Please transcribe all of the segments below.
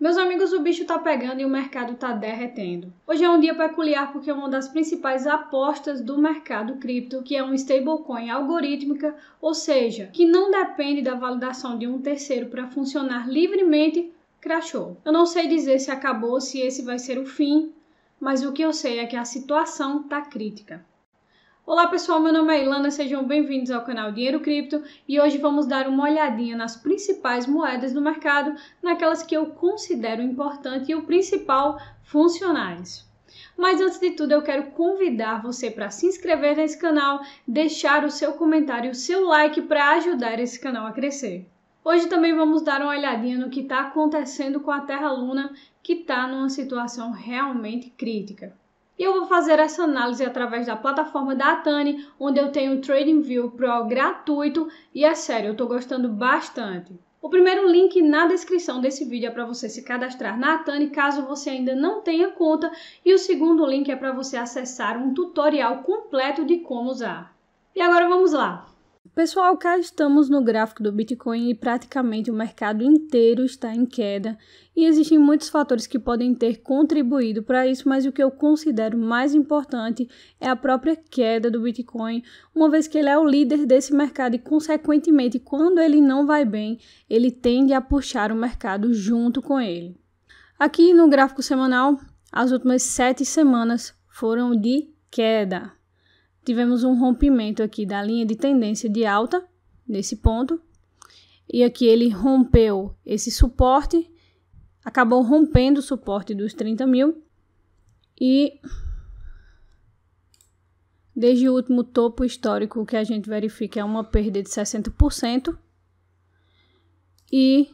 Meus amigos, o bicho tá pegando e o mercado tá derretendo. Hoje é um dia peculiar porque uma das principais apostas do mercado cripto, que é um stablecoin algorítmica, ou seja, que não depende da validação de um terceiro para funcionar livremente, crashou. Eu não sei dizer se acabou, se esse vai ser o fim, mas o que eu sei é que a situação tá crítica. Olá pessoal, meu nome é Ilana, sejam bem-vindos ao canal Dinheiro Cripto e hoje vamos dar uma olhadinha nas principais moedas do mercado, naquelas que eu considero importante e o principal, funcionais. Mas antes de tudo, eu quero convidar você para se inscrever nesse canal, deixar o seu comentário e o seu like para ajudar esse canal a crescer. Hoje também vamos dar uma olhadinha no que está acontecendo com a Terra Luna, que está numa situação realmente crítica. E eu vou fazer essa análise através da plataforma da Atani, onde eu tenho o TradingView Pro gratuito e é sério, eu estou gostando bastante. O primeiro link na descrição desse vídeo é para você se cadastrar na Atani caso você ainda não tenha conta, e o segundo link é para você acessar um tutorial completo de como usar. E agora vamos lá. Pessoal, cá estamos no gráfico do Bitcoin e praticamente o mercado inteiro está em queda e existem muitos fatores que podem ter contribuído para isso, mas o que eu considero mais importante é a própria queda do Bitcoin, uma vez que ele é o líder desse mercado e, consequentemente, quando ele não vai bem, ele tende a puxar o mercado junto com ele. Aqui no gráfico semanal, as últimas sete semanas foram de queda tivemos um rompimento aqui da linha de tendência de alta, nesse ponto, e aqui ele rompeu esse suporte, acabou rompendo o suporte dos 30 mil, e desde o último topo histórico que a gente verifica é uma perda de 60%, e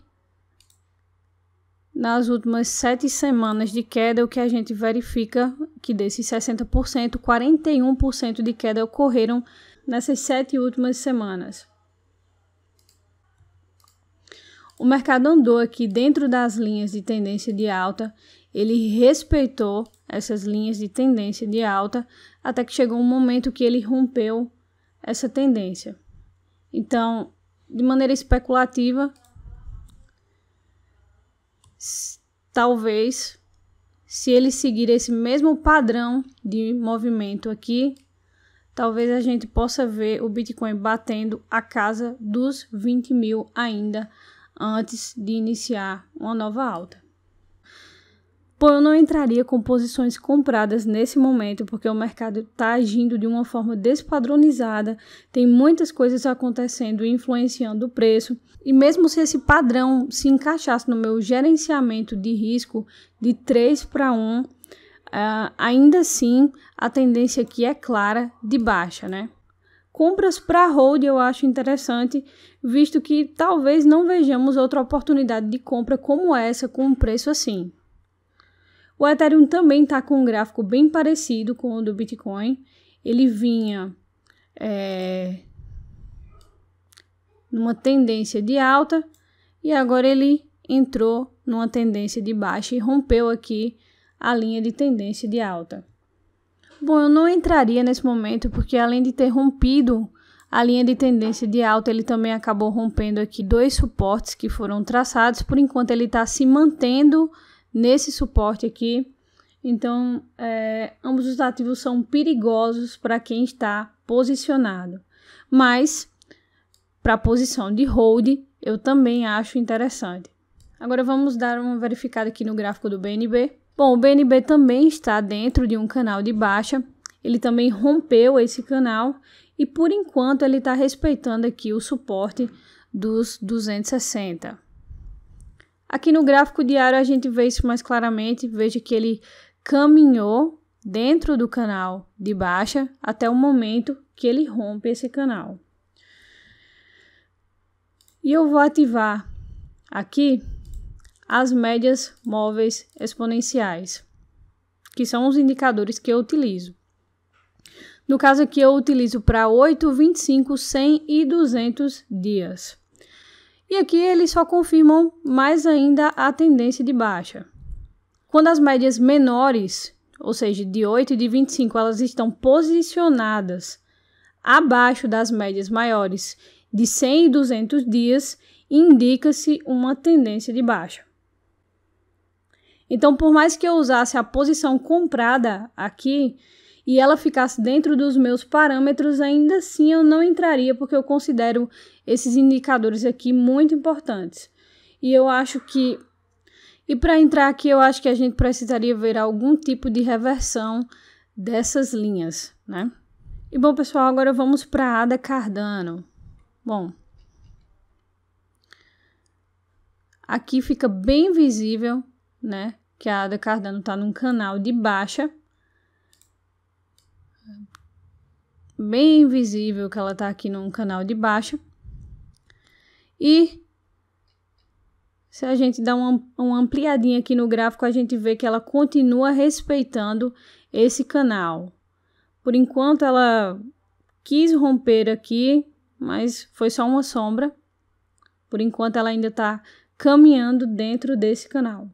nas últimas sete semanas de queda, o que a gente verifica que desses 60%, 41% de queda ocorreram nessas sete últimas semanas. O mercado andou aqui dentro das linhas de tendência de alta, ele respeitou essas linhas de tendência de alta até que chegou um momento que ele rompeu essa tendência. Então, de maneira especulativa, talvez, se ele seguir esse mesmo padrão de movimento aqui, talvez a gente possa ver o Bitcoin batendo a casa dos 20 mil ainda antes de iniciar uma nova alta. Bom, eu não entraria com posições compradas nesse momento, porque o mercado está agindo de uma forma despadronizada, tem muitas coisas acontecendo e influenciando o preço. E mesmo se esse padrão se encaixasse no meu gerenciamento de risco de 3 para 1, uh, ainda assim a tendência aqui é clara de baixa, né? Compras para hold eu acho interessante, visto que talvez não vejamos outra oportunidade de compra como essa com um preço assim. O Ethereum também está com um gráfico bem parecido com o do Bitcoin. Ele vinha é, numa tendência de alta e agora ele entrou numa tendência de baixa e rompeu aqui a linha de tendência de alta. Bom, eu não entraria nesse momento porque além de ter rompido a linha de tendência de alta, ele também acabou rompendo aqui dois suportes que foram traçados. Por enquanto ele está se mantendo nesse suporte aqui. Então, é, ambos os ativos são perigosos para quem está posicionado. Mas, para a posição de hold, eu também acho interessante. Agora, vamos dar uma verificada aqui no gráfico do BNB. Bom, o BNB também está dentro de um canal de baixa. Ele também rompeu esse canal e, por enquanto, ele está respeitando aqui o suporte dos 260. Aqui no gráfico diário a gente vê isso mais claramente, veja que ele caminhou dentro do canal de baixa até o momento que ele rompe esse canal. E eu vou ativar aqui as médias móveis exponenciais, que são os indicadores que eu utilizo. No caso aqui eu utilizo para 8, 25, 100 e 200 dias. E aqui eles só confirmam mais ainda a tendência de baixa. Quando as médias menores, ou seja, de 8 e de 25, elas estão posicionadas abaixo das médias maiores de 100 e 200 dias, indica-se uma tendência de baixa. Então, por mais que eu usasse a posição comprada aqui, e ela ficasse dentro dos meus parâmetros, ainda assim eu não entraria, porque eu considero esses indicadores aqui muito importantes. E eu acho que. E para entrar aqui, eu acho que a gente precisaria ver algum tipo de reversão dessas linhas, né? E bom, pessoal, agora vamos para Ada Cardano. Bom, aqui fica bem visível, né, que a Ada Cardano está num canal de baixa bem visível que ela tá aqui num canal de baixa. E se a gente dá uma, uma ampliadinha aqui no gráfico, a gente vê que ela continua respeitando esse canal. Por enquanto ela quis romper aqui, mas foi só uma sombra. Por enquanto ela ainda está caminhando dentro desse canal.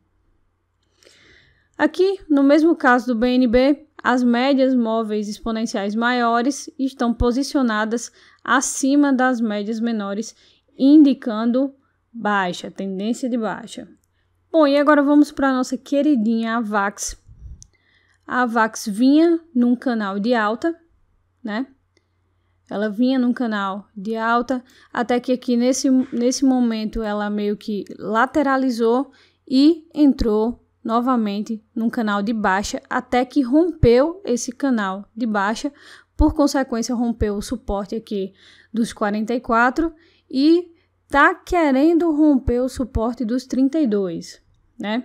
Aqui, no mesmo caso do BNB, as médias móveis exponenciais maiores estão posicionadas acima das médias menores, indicando baixa, tendência de baixa. Bom, e agora vamos para a nossa queridinha AVAX. A AVAX vinha num canal de alta, né? Ela vinha num canal de alta, até que aqui nesse, nesse momento ela meio que lateralizou e entrou novamente num canal de baixa até que rompeu esse canal de baixa, por consequência rompeu o suporte aqui dos 44 e tá querendo romper o suporte dos 32, né?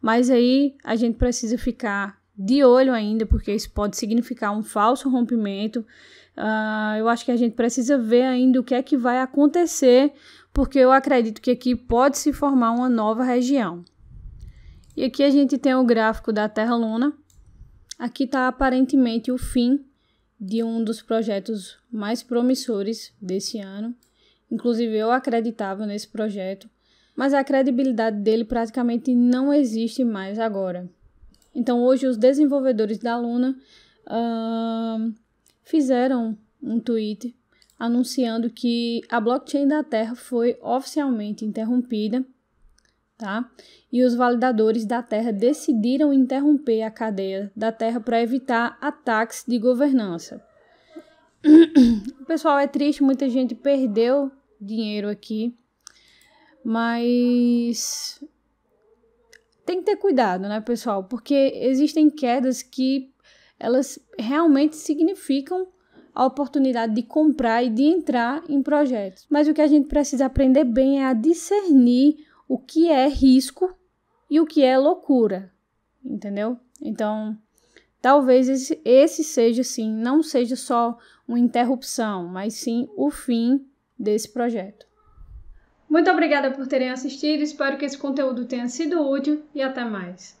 Mas aí a gente precisa ficar de olho ainda, porque isso pode significar um falso rompimento. Uh, eu acho que a gente precisa ver ainda o que é que vai acontecer, porque eu acredito que aqui pode se formar uma nova região. E aqui a gente tem o gráfico da Terra-Luna. Aqui está aparentemente o fim de um dos projetos mais promissores desse ano. Inclusive eu acreditava nesse projeto, mas a credibilidade dele praticamente não existe mais agora. Então hoje os desenvolvedores da Luna uh, fizeram um tweet anunciando que a blockchain da Terra foi oficialmente interrompida tá? E os validadores da terra decidiram interromper a cadeia da terra para evitar ataques de governança. Pessoal, é triste, muita gente perdeu dinheiro aqui, mas tem que ter cuidado, né, pessoal? Porque existem quedas que elas realmente significam a oportunidade de comprar e de entrar em projetos. Mas o que a gente precisa aprender bem é a discernir o que é risco e o que é loucura, entendeu? Então, talvez esse, esse seja sim, não seja só uma interrupção, mas sim o fim desse projeto. Muito obrigada por terem assistido, espero que esse conteúdo tenha sido útil e até mais.